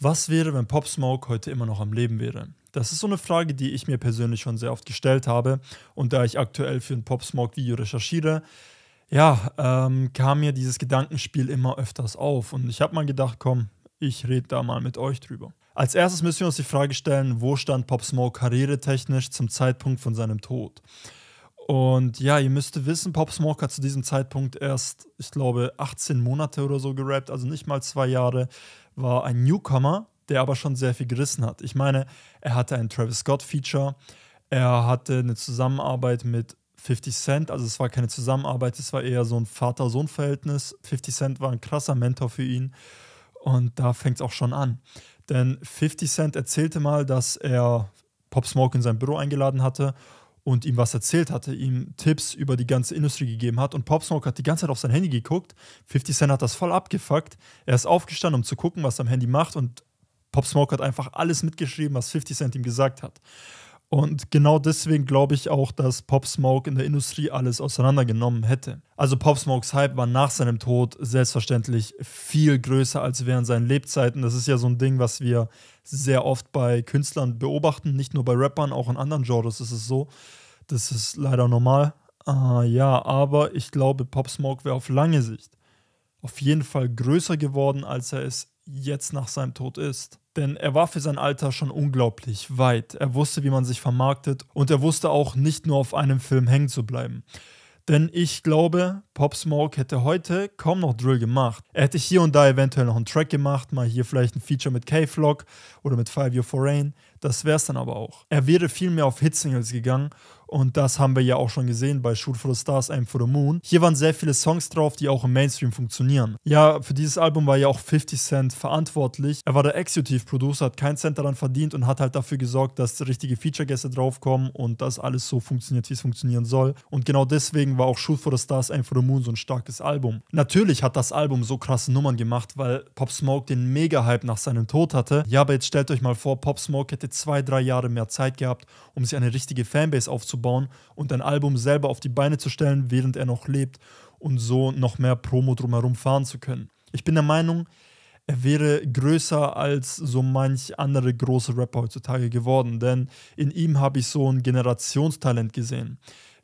Was wäre, wenn Pop Smoke heute immer noch am Leben wäre? Das ist so eine Frage, die ich mir persönlich schon sehr oft gestellt habe und da ich aktuell für ein Pop Smoke Video recherchiere, ja, ähm, kam mir dieses Gedankenspiel immer öfters auf und ich habe mal gedacht, komm, ich rede da mal mit euch drüber. Als erstes müssen wir uns die Frage stellen, wo stand Pop Smoke karrieretechnisch zum Zeitpunkt von seinem Tod? Und ja, ihr müsst wissen, Pop Smoke hat zu diesem Zeitpunkt erst, ich glaube, 18 Monate oder so gerappt, also nicht mal zwei Jahre, war ein Newcomer, der aber schon sehr viel gerissen hat. Ich meine, er hatte ein Travis Scott-Feature, er hatte eine Zusammenarbeit mit 50 Cent, also es war keine Zusammenarbeit, es war eher so ein Vater-Sohn-Verhältnis. 50 Cent war ein krasser Mentor für ihn und da fängt es auch schon an. Denn 50 Cent erzählte mal, dass er Pop Smoke in sein Büro eingeladen hatte und ihm was erzählt hatte, ihm Tipps über die ganze Industrie gegeben hat und Pop Smoke hat die ganze Zeit auf sein Handy geguckt. 50 Cent hat das voll abgefuckt. Er ist aufgestanden, um zu gucken, was er am Handy macht und Pop Smoke hat einfach alles mitgeschrieben, was 50 Cent ihm gesagt hat. Und genau deswegen glaube ich auch, dass Pop Smoke in der Industrie alles auseinandergenommen hätte. Also Pop Smokes Hype war nach seinem Tod selbstverständlich viel größer als während seinen Lebzeiten. Das ist ja so ein Ding, was wir sehr oft bei Künstlern beobachten, nicht nur bei Rappern, auch in anderen Genres ist es so, das ist leider normal. Uh, ja, aber ich glaube, Pop Smoke wäre auf lange Sicht auf jeden Fall größer geworden, als er es jetzt nach seinem Tod ist. Denn er war für sein Alter schon unglaublich weit. Er wusste, wie man sich vermarktet und er wusste auch, nicht nur auf einem Film hängen zu bleiben. Denn ich glaube, Pop Smoke hätte heute kaum noch Drill gemacht. Er hätte hier und da eventuell noch einen Track gemacht, mal hier vielleicht ein Feature mit K-Flock oder mit Five Year Foreign. Das wäre es dann aber auch. Er wäre viel mehr auf Hitsingles gegangen und das haben wir ja auch schon gesehen bei Shoot for the Stars, I'm for the Moon. Hier waren sehr viele Songs drauf, die auch im Mainstream funktionieren. Ja, für dieses Album war ja auch 50 Cent verantwortlich. Er war der Executive Producer, hat keinen Cent daran verdient und hat halt dafür gesorgt, dass richtige Feature-Gäste draufkommen und dass alles so funktioniert, wie es funktionieren soll. Und genau deswegen war auch Shoot for the Stars, I'm for the Moon so ein starkes Album. Natürlich hat das Album so krasse Nummern gemacht, weil Pop Smoke den Mega-Hype nach seinem Tod hatte. Ja, aber jetzt stellt euch mal vor, Pop Smoke hätte zwei, drei Jahre mehr Zeit gehabt, um sich eine richtige Fanbase aufzubauen und ein Album selber auf die Beine zu stellen, während er noch lebt und so noch mehr Promo drumherum fahren zu können. Ich bin der Meinung, er wäre größer als so manch andere große Rapper heutzutage geworden, denn in ihm habe ich so ein Generationstalent gesehen.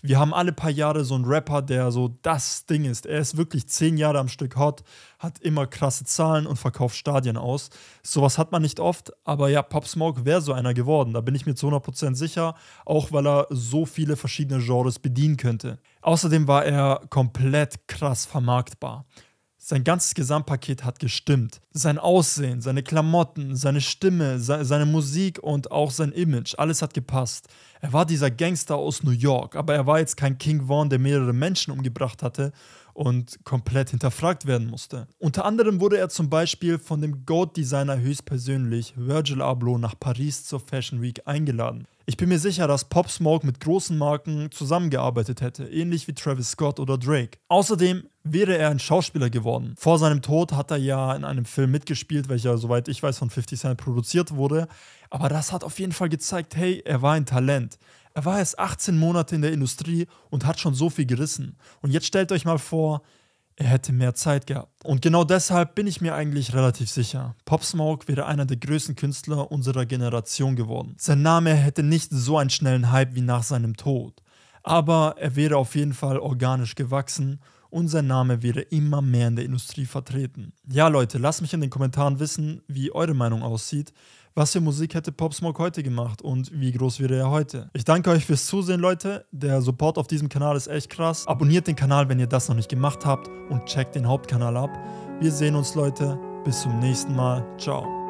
Wir haben alle paar Jahre so einen Rapper, der so das Ding ist. Er ist wirklich zehn Jahre am Stück hot, hat immer krasse Zahlen und verkauft Stadien aus. Sowas hat man nicht oft, aber ja, Pop Smoke wäre so einer geworden. Da bin ich mir zu 100% sicher, auch weil er so viele verschiedene Genres bedienen könnte. Außerdem war er komplett krass vermarktbar. Sein ganzes Gesamtpaket hat gestimmt. Sein Aussehen, seine Klamotten, seine Stimme, seine Musik und auch sein Image, alles hat gepasst. Er war dieser Gangster aus New York, aber er war jetzt kein King Vaughn, der mehrere Menschen umgebracht hatte und komplett hinterfragt werden musste. Unter anderem wurde er zum Beispiel von dem Goat-Designer höchstpersönlich Virgil Abloh nach Paris zur Fashion Week eingeladen. Ich bin mir sicher, dass Pop Smoke mit großen Marken zusammengearbeitet hätte, ähnlich wie Travis Scott oder Drake. Außerdem wäre er ein Schauspieler geworden. Vor seinem Tod hat er ja in einem Film mitgespielt, welcher, soweit ich weiß, von 50 Cent produziert wurde. Aber das hat auf jeden Fall gezeigt, hey, er war ein Talent. Er war erst 18 Monate in der Industrie und hat schon so viel gerissen. Und jetzt stellt euch mal vor, er hätte mehr Zeit gehabt. Und genau deshalb bin ich mir eigentlich relativ sicher. Pop Smoke wäre einer der größten Künstler unserer Generation geworden. Sein Name hätte nicht so einen schnellen Hype wie nach seinem Tod aber er wäre auf jeden Fall organisch gewachsen und sein Name wäre immer mehr in der Industrie vertreten. Ja Leute, lasst mich in den Kommentaren wissen, wie eure Meinung aussieht. Was für Musik hätte Pop Smoke heute gemacht und wie groß wäre er heute? Ich danke euch fürs Zusehen, Leute. Der Support auf diesem Kanal ist echt krass. Abonniert den Kanal, wenn ihr das noch nicht gemacht habt und checkt den Hauptkanal ab. Wir sehen uns, Leute. Bis zum nächsten Mal. Ciao.